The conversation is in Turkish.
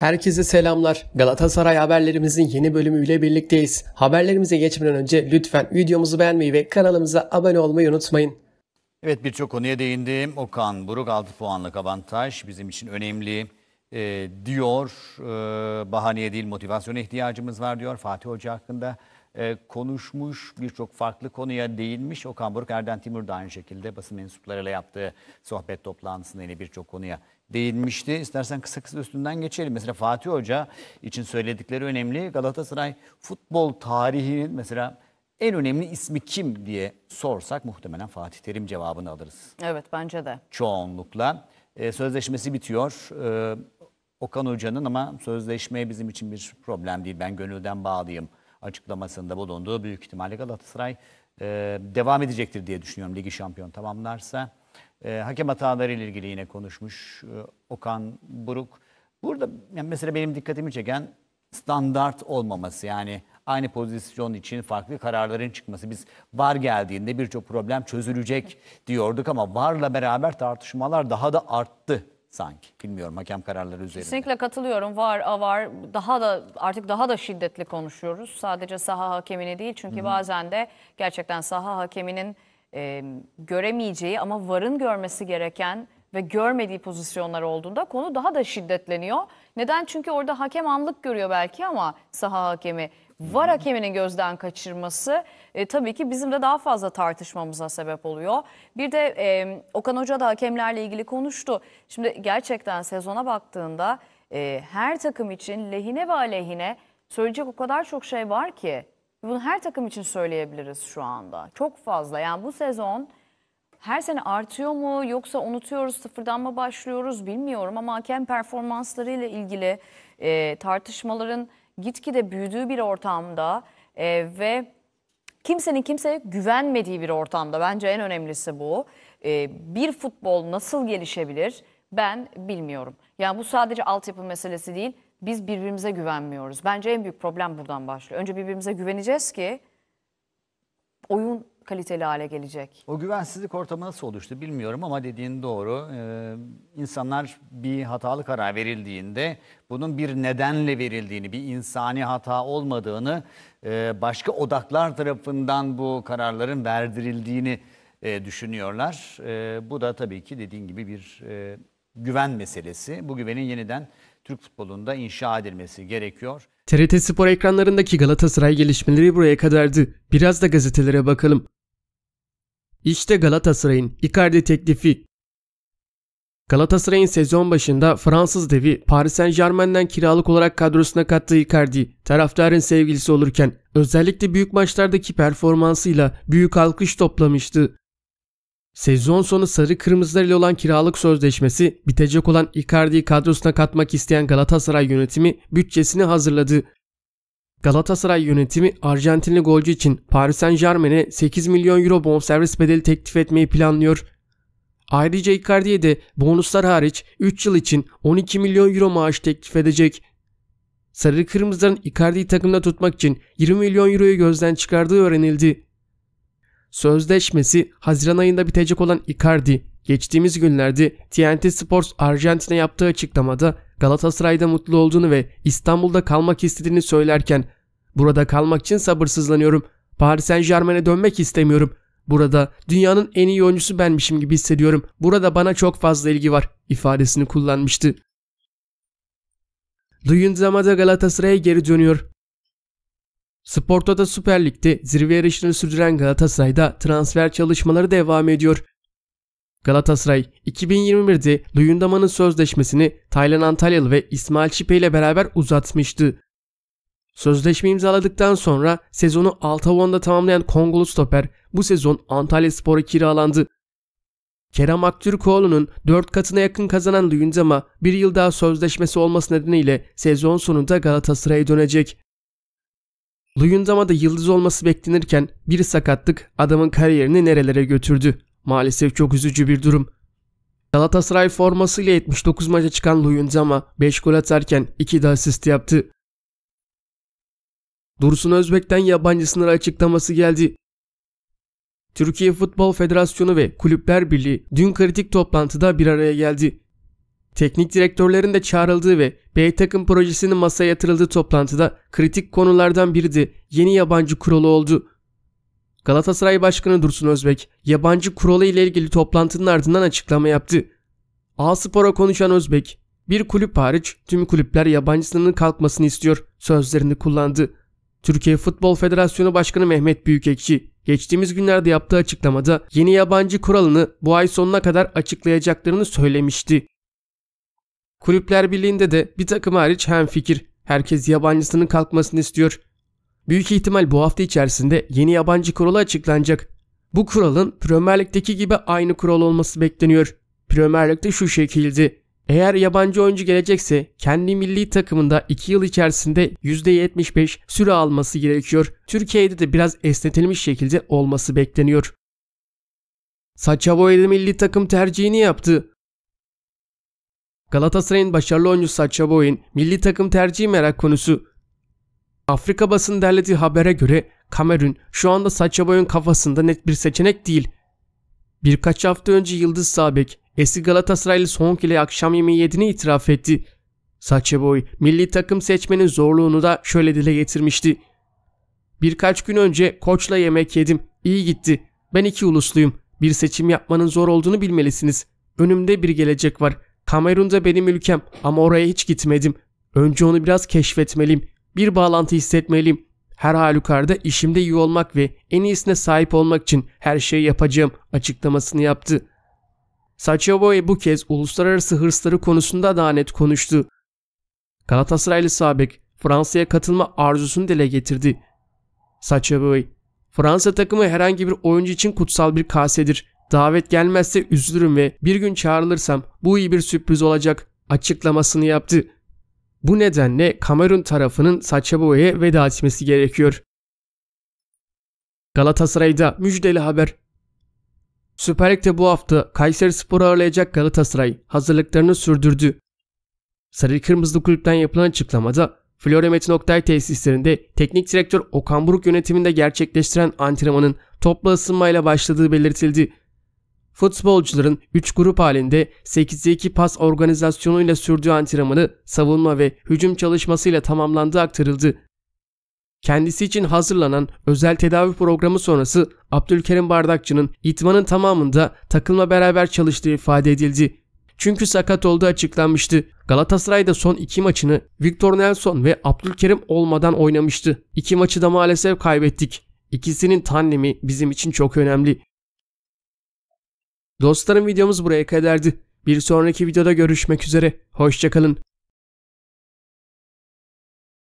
Herkese selamlar. Galatasaray haberlerimizin yeni bölümüyle birlikteyiz. Haberlerimize geçmeden önce lütfen videomuzu beğenmeyi ve kanalımıza abone olmayı unutmayın. Evet birçok konuya değindim. Okan Buruk 6 puanlık avantaj bizim için önemli e, diyor. E, bahaneye değil motivasyona ihtiyacımız var diyor. Fatih Hoca hakkında e, konuşmuş, birçok farklı konuya değinmiş. Okan Buruk, Erden Timur da aynı şekilde basın mensuplarıyla yaptığı sohbet toplantısında yine birçok konuya değinmişti. İstersen kısa kısa üstünden geçelim. Mesela Fatih Hoca için söyledikleri önemli. Galatasaray futbol tarihinin mesela en önemli ismi kim diye sorsak muhtemelen Fatih Terim cevabını alırız. Evet bence de. Çoğunlukla. Ee, sözleşmesi bitiyor. Ee, Okan Hoca'nın ama sözleşme bizim için bir problem değil. Ben gönülden bağlıyım açıklamasında bulunduğu büyük ihtimalle Galatasaray e, devam edecektir diye düşünüyorum. Ligi şampiyon tamamlarsa. E, hakem hataları ile ilgili yine konuşmuş e, Okan Buruk. Burada yani mesela benim dikkatimi çeken standart olmaması yani aynı pozisyon için farklı kararların çıkması. Biz VAR geldiğinde birçok problem çözülecek diyorduk ama VAR'la beraber tartışmalar daha da arttı sanki. Bilmiyorum hakem kararları üzerinde. Kesinlikle katılıyorum. Var, var daha da artık daha da şiddetli konuşuyoruz. Sadece saha hakemini değil çünkü Hı-hı. bazen de gerçekten saha hakeminin e, göremeyeceği ama varın görmesi gereken ve görmediği pozisyonlar olduğunda konu daha da şiddetleniyor. Neden? Çünkü orada hakem anlık görüyor belki ama saha hakemi var hakeminin gözden kaçırması e, tabii ki bizim de daha fazla tartışmamıza sebep oluyor. Bir de e, Okan Hoca da hakemlerle ilgili konuştu. Şimdi gerçekten sezona baktığında e, her takım için lehine ve aleyhine söyleyecek o kadar çok şey var ki. Bunu her takım için söyleyebiliriz şu anda. Çok fazla. Yani bu sezon her sene artıyor mu yoksa unutuyoruz sıfırdan mı başlıyoruz bilmiyorum ama hakem performanslarıyla ilgili e, tartışmaların gitgide büyüdüğü bir ortamda e, ve kimsenin kimseye güvenmediği bir ortamda bence en önemlisi bu. E, bir futbol nasıl gelişebilir ben bilmiyorum. Yani bu sadece altyapı meselesi değil biz birbirimize güvenmiyoruz. Bence en büyük problem buradan başlıyor. Önce birbirimize güveneceğiz ki oyun kaliteli hale gelecek. O güvensizlik ortamı nasıl oluştu bilmiyorum ama dediğin doğru. Ee, insanlar bir hatalı karar verildiğinde bunun bir nedenle verildiğini, bir insani hata olmadığını, e, başka odaklar tarafından bu kararların verdirildiğini e, düşünüyorlar. E, bu da tabii ki dediğin gibi bir e, güven meselesi. Bu güvenin yeniden Türk futbolunda inşa edilmesi gerekiyor. TRT Spor ekranlarındaki Galatasaray gelişmeleri buraya kadardı. Biraz da gazetelere bakalım. İşte Galatasaray'ın Icardi teklifi. Galatasaray'ın sezon başında Fransız devi Paris Saint Germain'den kiralık olarak kadrosuna kattığı Icardi, taraftarın sevgilisi olurken özellikle büyük maçlardaki performansıyla büyük alkış toplamıştı. Sezon sonu sarı kırmızılar ile olan kiralık sözleşmesi bitecek olan Icardi'yi kadrosuna katmak isteyen Galatasaray yönetimi bütçesini hazırladı. Galatasaray yönetimi Arjantinli golcü için Paris Saint Germain'e 8 milyon euro bonservis bedeli teklif etmeyi planlıyor. Ayrıca Icardi'ye de bonuslar hariç 3 yıl için 12 milyon euro maaş teklif edecek. Sarı Kırmızıların Icardi'yi takımda tutmak için 20 milyon euroyu gözden çıkardığı öğrenildi sözleşmesi Haziran ayında bitecek olan Icardi geçtiğimiz günlerde TNT Sports Arjantin'e yaptığı açıklamada Galatasaray'da mutlu olduğunu ve İstanbul'da kalmak istediğini söylerken burada kalmak için sabırsızlanıyorum. Paris Saint Germain'e dönmek istemiyorum. Burada dünyanın en iyi oyuncusu benmişim gibi hissediyorum. Burada bana çok fazla ilgi var ifadesini kullanmıştı. Duyun zamada Galatasaray'a geri dönüyor. Sport'ta da Süper Lig'de zirve yarışını sürdüren Galatasaray'da transfer çalışmaları devam ediyor. Galatasaray 2021'de Luyendama'nın sözleşmesini Taylan Antalyalı ve İsmail Çipe ile beraber uzatmıştı. Sözleşme imzaladıktan sonra sezonu 6 Altavon'da tamamlayan Kongolu stoper bu sezon Antalya Spor'a kiralandı. Kerem Aktürkoğlu'nun 4 katına yakın kazanan Luyendama bir yıl daha sözleşmesi olması nedeniyle sezon sonunda Galatasaray'a dönecek. Luyendama'da yıldız olması beklenirken bir sakatlık adamın kariyerini nerelere götürdü. Maalesef çok üzücü bir durum. Galatasaray formasıyla 79 maça çıkan Luyendama 5 gol atarken 2 de asist yaptı. Dursun Özbek'ten yabancı sınır açıklaması geldi. Türkiye Futbol Federasyonu ve Kulüpler Birliği dün kritik toplantıda bir araya geldi. Teknik direktörlerin de çağrıldığı ve B takım projesinin masaya yatırıldığı toplantıda kritik konulardan biri de yeni yabancı kuralı oldu. Galatasaray Başkanı Dursun Özbek, yabancı kuralı ile ilgili toplantının ardından açıklama yaptı. A Spor'a konuşan Özbek, bir kulüp hariç tüm kulüpler yabancı sınırının kalkmasını istiyor sözlerini kullandı. Türkiye Futbol Federasyonu Başkanı Mehmet Büyükekşi geçtiğimiz günlerde yaptığı açıklamada yeni yabancı kuralını bu ay sonuna kadar açıklayacaklarını söylemişti. Kulüpler Birliği'nde de bir takım hariç hem fikir. Herkes yabancısının kalkmasını istiyor. Büyük ihtimal bu hafta içerisinde yeni yabancı kuralı açıklanacak. Bu kuralın Premier Lig'deki gibi aynı kural olması bekleniyor. Premier Lig'de şu şekildi. Eğer yabancı oyuncu gelecekse kendi milli takımında 2 yıl içerisinde %75 süre alması gerekiyor. Türkiye'de de biraz esnetilmiş şekilde olması bekleniyor. Saçavoy'da milli takım tercihini yaptı. Galatasaray'ın başarılı oyuncusu Sacha Boy'un milli takım tercihi merak konusu. Afrika basın derlediği habere göre Kamerun şu anda Sacha Boy'un kafasında net bir seçenek değil. Birkaç hafta önce Yıldız Sabek eski Galatasaraylı Song ile akşam yemeği yediğini itiraf etti. Sacha Boy milli takım seçmenin zorluğunu da şöyle dile getirmişti. Birkaç gün önce koçla yemek yedim. İyi gitti. Ben iki ulusluyum. Bir seçim yapmanın zor olduğunu bilmelisiniz. Önümde bir gelecek var. Kamerun'da benim ülkem ama oraya hiç gitmedim. Önce onu biraz keşfetmeliyim. Bir bağlantı hissetmeliyim. Her halükarda işimde iyi olmak ve en iyisine sahip olmak için her şeyi yapacağım açıklamasını yaptı. Saçoboy bu kez uluslararası hırsları konusunda daha net konuştu. Galatasaraylı Sabek Fransa'ya katılma arzusunu dile getirdi. Saçoboy, Fransa takımı herhangi bir oyuncu için kutsal bir kasedir. Davet gelmezse üzülürüm ve bir gün çağrılırsam bu iyi bir sürpriz olacak açıklamasını yaptı. Bu nedenle Kamerun tarafının Saçaboy'a veda etmesi gerekiyor. Galatasaray'da müjdeli haber. Süper Lig'de bu hafta Kayseri Spor'u ağırlayacak Galatasaray hazırlıklarını sürdürdü. Sarı Kırmızı Kulüp'ten yapılan açıklamada Florya Metin Oktay tesislerinde teknik direktör Okan Buruk yönetiminde gerçekleştiren antrenmanın toplu ısınmayla başladığı belirtildi. Futbolcuların 3 grup halinde 8'e 2 pas organizasyonuyla sürdüğü antrenmanı savunma ve hücum çalışmasıyla tamamlandığı aktarıldı. Kendisi için hazırlanan özel tedavi programı sonrası Abdülkerim Bardakçı'nın itmanın tamamında takımla beraber çalıştığı ifade edildi. Çünkü sakat olduğu açıklanmıştı. Galatasaray'da son iki maçını Victor Nelson ve Abdülkerim olmadan oynamıştı. İki maçı da maalesef kaybettik. İkisinin tandemi bizim için çok önemli. Dostlarım videomuz buraya kadardı. Bir sonraki videoda görüşmek üzere. Hoşçakalın.